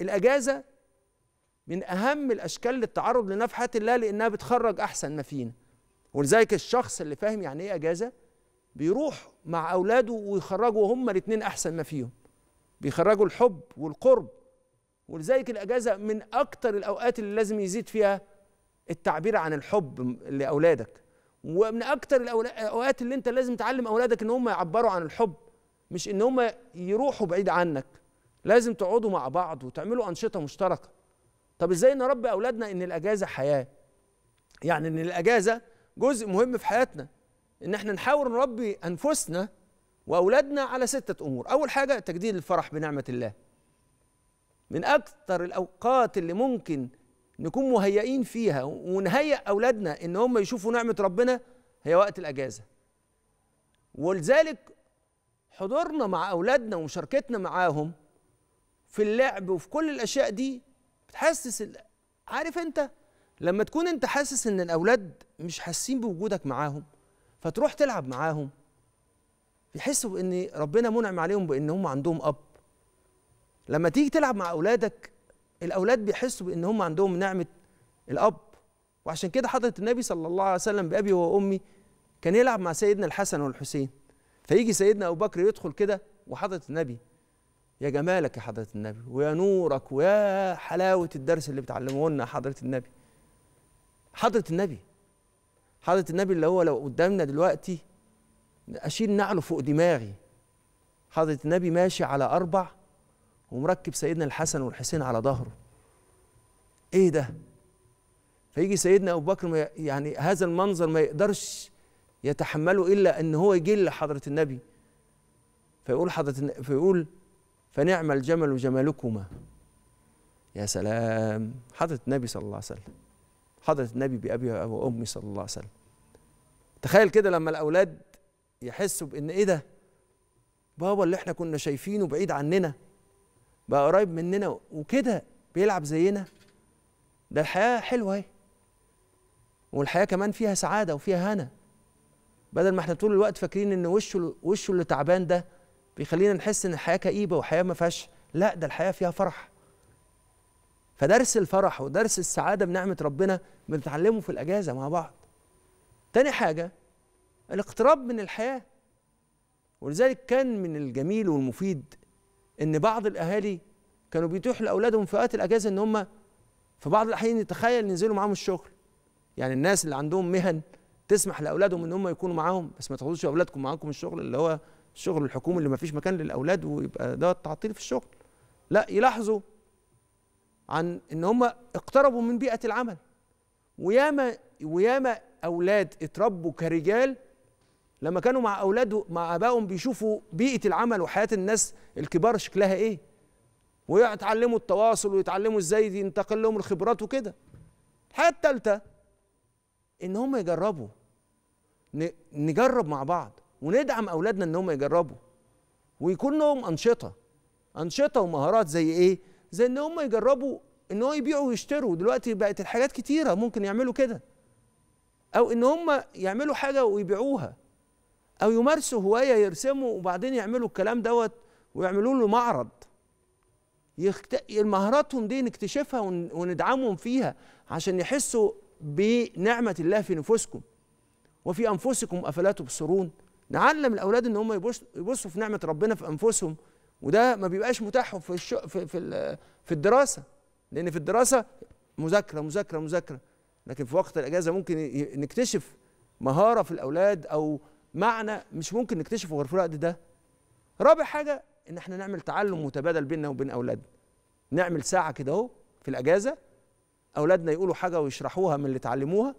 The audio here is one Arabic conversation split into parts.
الاجازه من اهم الاشكال للتعرض لنفحات الله لانها بتخرج احسن ما فينا ولذلك الشخص اللي فاهم يعني ايه اجازه بيروح مع اولاده ويخرجوا هما الاثنين احسن ما فيهم بيخرجوا الحب والقرب ولذلك الاجازه من اكتر الاوقات اللي لازم يزيد فيها التعبير عن الحب لاولادك ومن اكتر الاوقات اللي انت لازم تعلم اولادك ان هم يعبروا عن الحب مش ان هم يروحوا بعيد عنك لازم تقعدوا مع بعض وتعملوا انشطه مشتركه طب ازاي نربي اولادنا ان الاجازه حياه يعني ان الاجازه جزء مهم في حياتنا ان احنا نحاول نربي انفسنا واولادنا على سته امور اول حاجه تجديد الفرح بنعمه الله من اكثر الاوقات اللي ممكن نكون مهيئين فيها ونهيئ اولادنا ان هم يشوفوا نعمه ربنا هي وقت الاجازه ولذلك حضورنا مع اولادنا ومشاركتنا معاهم في اللعب وفي كل الاشياء دي بتحسس عارف انت لما تكون انت حاسس ان الاولاد مش حاسين بوجودك معاهم فتروح تلعب معاهم يحسوا ان ربنا منعم عليهم بان هم عندهم اب لما تيجي تلعب مع اولادك الاولاد بيحسوا بان هم عندهم نعمه الاب وعشان كده حضره النبي صلى الله عليه وسلم بابي وامي كان يلعب مع سيدنا الحسن والحسين فيجي سيدنا ابو بكر يدخل كده وحضره النبي يا جمالك يا حضرة النبي ويا نورك ويا حلاوة الدرس اللي بتعلمه لنا حضرة النبي حضرة النبي حضرة النبي اللي هو لو قدامنا دلوقتي أشيل نعله فوق دماغي حضرة النبي ماشي على أربع ومركب سيدنا الحسن والحسين على ظهره إيه ده؟ فيجي سيدنا أبو بكر يعني هذا المنظر ما يقدرش يتحمله إلا إن هو يجي لحضرة النبي فيقول حضرة فيقول فنعم الجمل جملكما يا سلام حضرة النبي صلى الله عليه وسلم حضرة النبي بأبي وأمي صلى الله عليه وسلم تخيل كده لما الأولاد يحسوا بإن إيه ده بابا اللي إحنا كنا شايفينه بعيد عننا بقى قريب مننا وكده بيلعب زينا ده الحياة حلوة أهي والحياة كمان فيها سعادة وفيها هنا بدل ما احنا طول الوقت فاكرين إن وشه وشه اللي تعبان ده بيخلينا نحس ان الحياه كئيبه وحياه ما فيهاش لا ده الحياه فيها فرح فدرس الفرح ودرس السعاده بنعمه ربنا بنتعلمه في الاجازه مع بعض تاني حاجه الاقتراب من الحياه ولذلك كان من الجميل والمفيد ان بعض الاهالي كانوا بيتيحوا لاولادهم في وقت الاجازه ان هم في بعض الاحيان يتخيل ينزلوا معاهم الشغل يعني الناس اللي عندهم مهن تسمح لاولادهم ان هم يكونوا معاهم بس ما تاخدوش اولادكم معاكم الشغل اللي هو الشغل الحكومي اللي ما فيش مكان للاولاد ويبقى ده تعطيل في الشغل لا يلاحظوا عن ان هم اقتربوا من بيئه العمل وياما وياما اولاد اتربوا كرجال لما كانوا مع اولاده مع ابائهم بيشوفوا بيئه العمل وحياه الناس الكبار شكلها ايه ويتعلموا التواصل ويتعلموا ازاي ينتقل لهم الخبرات وكده الحاجه الثالثه ان هم يجربوا نجرب مع بعض وندعم اولادنا ان هم يجربوا ويكون لهم انشطه انشطه ومهارات زي ايه زي ان هم يجربوا ان هو يبيعوا ويشتروا دلوقتي بقت الحاجات كتيره ممكن يعملوا كده او ان هم يعملوا حاجه ويبيعوها او يمارسوا هوايه يرسموا وبعدين يعملوا الكلام دوت ويعملوا له معرض يخت... مهاراتهم دي نكتشفها ون... وندعمهم فيها عشان يحسوا بنعمه الله في نفوسكم وفي انفسكم افلا تبصرون نعلم الاولاد ان هم يبصوا يبصوا في نعمه ربنا في انفسهم وده ما بيبقاش متاح في الش... في في, في الدراسه لان في الدراسه مذاكره مذاكره مذاكره لكن في وقت الاجازه ممكن نكتشف مهاره في الاولاد او معنى مش ممكن نكتشفه غير في الوقت ده رابع حاجه ان احنا نعمل تعلم متبادل بيننا وبين اولادنا نعمل ساعه كده اهو في الاجازه اولادنا يقولوا حاجه ويشرحوها من اللي اتعلموها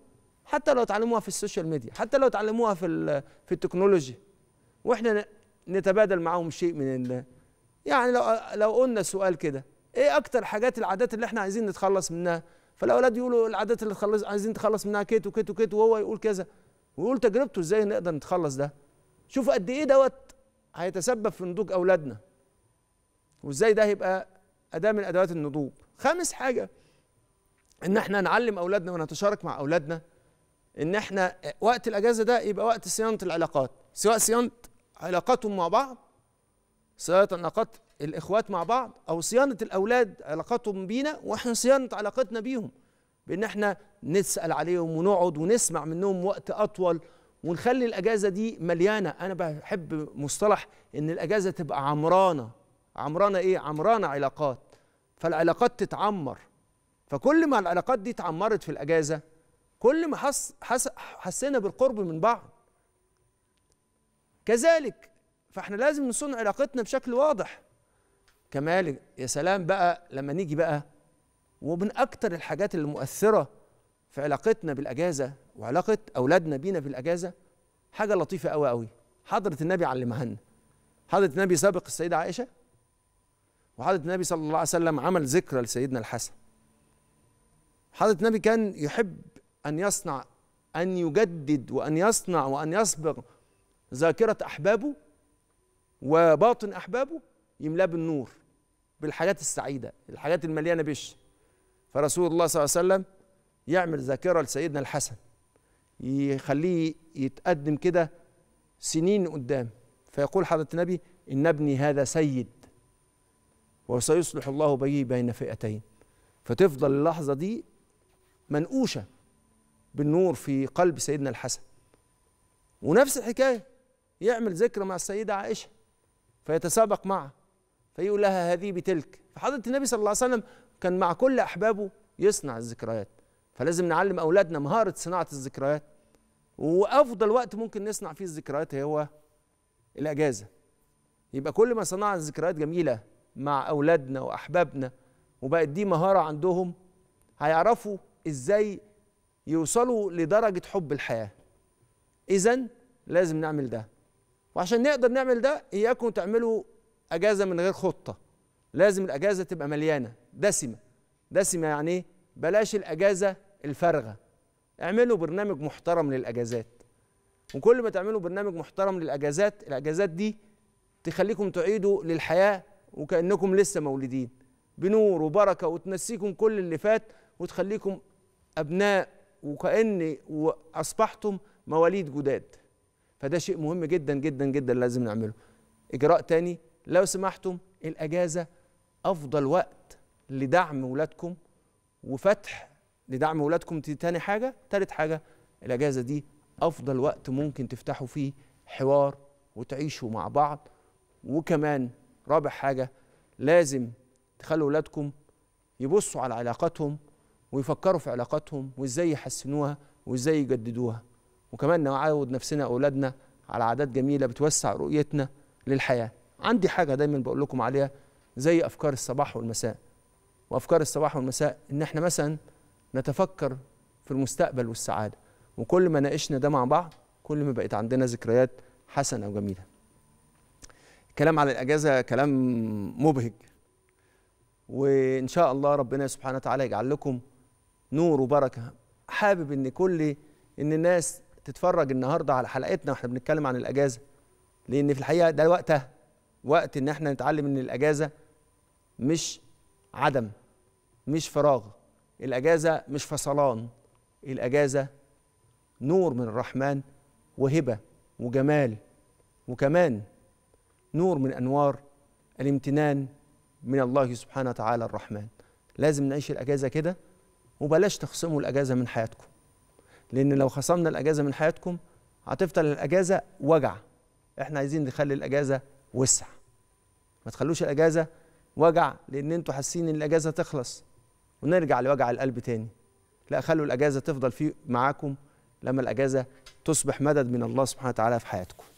حتى لو اتعلموها في السوشيال ميديا حتى لو اتعلموها في في التكنولوجيا واحنا نتبادل معاهم شيء من ال... يعني لو لو قلنا سؤال كده ايه اكتر حاجات العادات اللي احنا عايزين نتخلص منها فالاولاد يقولوا العادات اللي تخلص عايزين نتخلص منها كيت وكيت وكيت وهو يقول كذا ويقول تجربته ازاي نقدر نتخلص ده شوف قد ايه دوت هيتسبب في نضوج اولادنا وازاي ده هيبقى اداه من ادوات النضوج خامس حاجه ان احنا نعلم اولادنا ونتشارك مع اولادنا ان احنا وقت الاجازه ده يبقى وقت صيانه العلاقات سواء صيانه علاقاتهم مع بعض صيانه علاقات الاخوات مع بعض او صيانه الاولاد علاقاتهم بينا واحنا صيانه علاقتنا بيهم بان احنا نسال عليهم ونقعد ونسمع منهم وقت اطول ونخلي الاجازه دي مليانه انا بحب مصطلح ان الاجازه تبقى عمرانه عمرانه ايه عمرانه علاقات فالعلاقات تتعمر فكل ما العلاقات دي اتعمرت في الاجازه كل ما حس حس حسينا بالقرب من بعض كذلك فاحنا لازم نصون علاقتنا بشكل واضح كمال يا سلام بقى لما نيجي بقى ومن اكتر الحاجات المؤثره في علاقتنا بالاجازه وعلاقه اولادنا بينا بالاجازه حاجه لطيفه قوي قوي حضره النبي علمها لنا حضره النبي سابق السيده عائشه وحضره النبي صلى الله عليه وسلم عمل ذكرى لسيدنا الحسن حضره النبي كان يحب أن يصنع أن يجدد وأن يصنع وأن يصبغ ذاكرة أحبابه وباطن أحبابه يملاه بالنور بالحاجات السعيدة الحاجات المليانة بش فرسول الله صلى الله عليه وسلم يعمل ذاكرة لسيدنا الحسن يخليه يتقدم كده سنين قدام فيقول حضرة النبي إن ابني هذا سيد وسيصلح الله به بين فئتين فتفضل اللحظة دي منقوشة بالنور في قلب سيدنا الحسن ونفس الحكاية يعمل ذكر مع السيدة عائشة فيتسابق معها فيقول لها هذه بتلك فحضرة النبي صلى الله عليه وسلم كان مع كل أحبابه يصنع الذكريات فلازم نعلم أولادنا مهارة صناعة الذكريات وأفضل وقت ممكن نصنع فيه الذكريات هو الأجازة يبقى كل ما صنعنا ذكريات جميلة مع أولادنا وأحبابنا وبقت دي مهارة عندهم هيعرفوا إزاي يوصلوا لدرجة حب الحياة إذا لازم نعمل ده وعشان نقدر نعمل ده إياكم تعملوا أجازة من غير خطة لازم الأجازة تبقى مليانة دسمة دسمة يعني إيه؟ بلاش الأجازة الفارغة اعملوا برنامج محترم للأجازات وكل ما تعملوا برنامج محترم للأجازات الأجازات دي تخليكم تعيدوا للحياة وكأنكم لسه مولودين بنور وبركة وتنسيكم كل اللي فات وتخليكم أبناء وكأن أصبحتم مواليد جداد فده شيء مهم جدا جدا جدا لازم نعمله إجراء تاني لو سمحتم الأجازة أفضل وقت لدعم ولادكم وفتح لدعم ولادكم دي تاني حاجة تالت حاجة الأجازة دي أفضل وقت ممكن تفتحوا فيه حوار وتعيشوا مع بعض وكمان رابع حاجة لازم تخلوا ولادكم يبصوا على علاقاتهم ويفكروا في علاقاتهم وازاي يحسنوها وازاي يجددوها وكمان نعود نفسنا اولادنا على عادات جميله بتوسع رؤيتنا للحياه عندي حاجه دايما بقول لكم عليها زي افكار الصباح والمساء وافكار الصباح والمساء ان احنا مثلا نتفكر في المستقبل والسعاده وكل ما ناقشنا ده مع بعض كل ما بقت عندنا ذكريات حسنه وجميله الكلام على الاجازه كلام مبهج وان شاء الله ربنا سبحانه وتعالى يجعل لكم نور وبركه حابب ان كل ان الناس تتفرج النهارده على حلقتنا واحنا بنتكلم عن الاجازه لان في الحقيقه ده وقتها وقت ان احنا نتعلم ان الاجازه مش عدم مش فراغ الاجازه مش فصلان الاجازه نور من الرحمن وهبه وجمال وكمان نور من انوار الامتنان من الله سبحانه وتعالى الرحمن لازم نعيش الاجازه كده وبلاش تخصموا الاجازه من حياتكم لان لو خصمنا الاجازه من حياتكم هتفضل الاجازه وجع احنا عايزين نخلي الاجازه وسع ما تخلوش الاجازه وجع لان انتوا حاسين ان الاجازه تخلص ونرجع لوجع القلب تاني لا خلوا الاجازه تفضل في معاكم لما الاجازه تصبح مدد من الله سبحانه وتعالى في حياتكم